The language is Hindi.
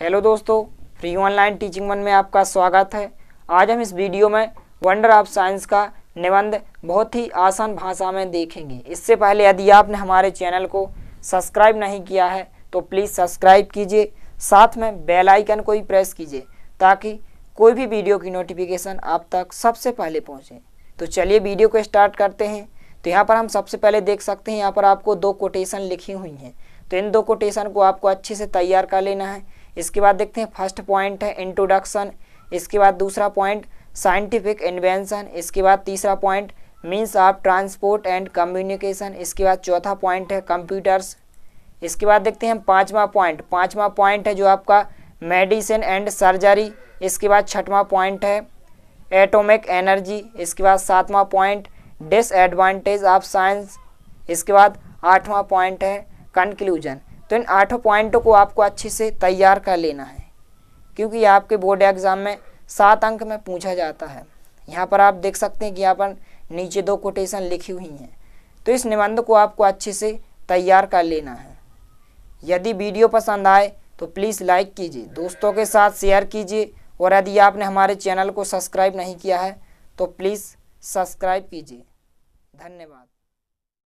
हेलो दोस्तों फ्री ऑनलाइन टीचिंग वन में आपका स्वागत है आज हम इस वीडियो में वंडर ऑफ साइंस का निबंध बहुत ही आसान भाषा में देखेंगे इससे पहले यदि आपने हमारे चैनल को सब्सक्राइब नहीं किया है तो प्लीज़ सब्सक्राइब कीजिए साथ में बेल आइकन को भी प्रेस कीजिए ताकि कोई भी वीडियो की नोटिफिकेशन आप तक सबसे पहले पहुँचे तो चलिए वीडियो को स्टार्ट करते हैं तो यहाँ पर हम सबसे पहले देख सकते हैं यहाँ पर आपको दो कोटेशन लिखी हुई हैं तो इन दो कोटेशन को आपको अच्छे से तैयार कर लेना है इसके बाद देखते हैं फर्स्ट पॉइंट है इंट्रोडक्शन इसके बाद दूसरा पॉइंट साइंटिफिक इन्वेंशन इसके बाद तीसरा point means of transport and communication इसके बाद चौथा पॉइंट है कंप्यूटर्स इसके बाद देखते हैं पाँचवा पॉइंट पाँचवा पॉइंट है जो आपका मेडिसिन एंड सर्जरी इसके बाद छठवा पॉइंट है एटोमिक एनर्जी इसके बाद सातवां पॉइंट डिसएडवांटेज ऑफ साइंस इसके बाद आठवां पॉइंट है कंक्लूजन तो इन आठों पॉइंटों को आपको अच्छे से तैयार कर लेना है क्योंकि आपके बोर्ड एग्ज़ाम में सात अंक में पूछा जाता है यहाँ पर आप देख सकते हैं कि यहाँ पर नीचे दो कोटेशन लिखी हुई हैं तो इस निबंध को आपको अच्छे से तैयार कर लेना है यदि वीडियो पसंद आए तो प्लीज़ लाइक कीजिए दोस्तों के साथ शेयर कीजिए और यदि आपने हमारे चैनल को सब्सक्राइब नहीं किया है तो प्लीज़ सब्सक्राइब कीजिए धन्यवाद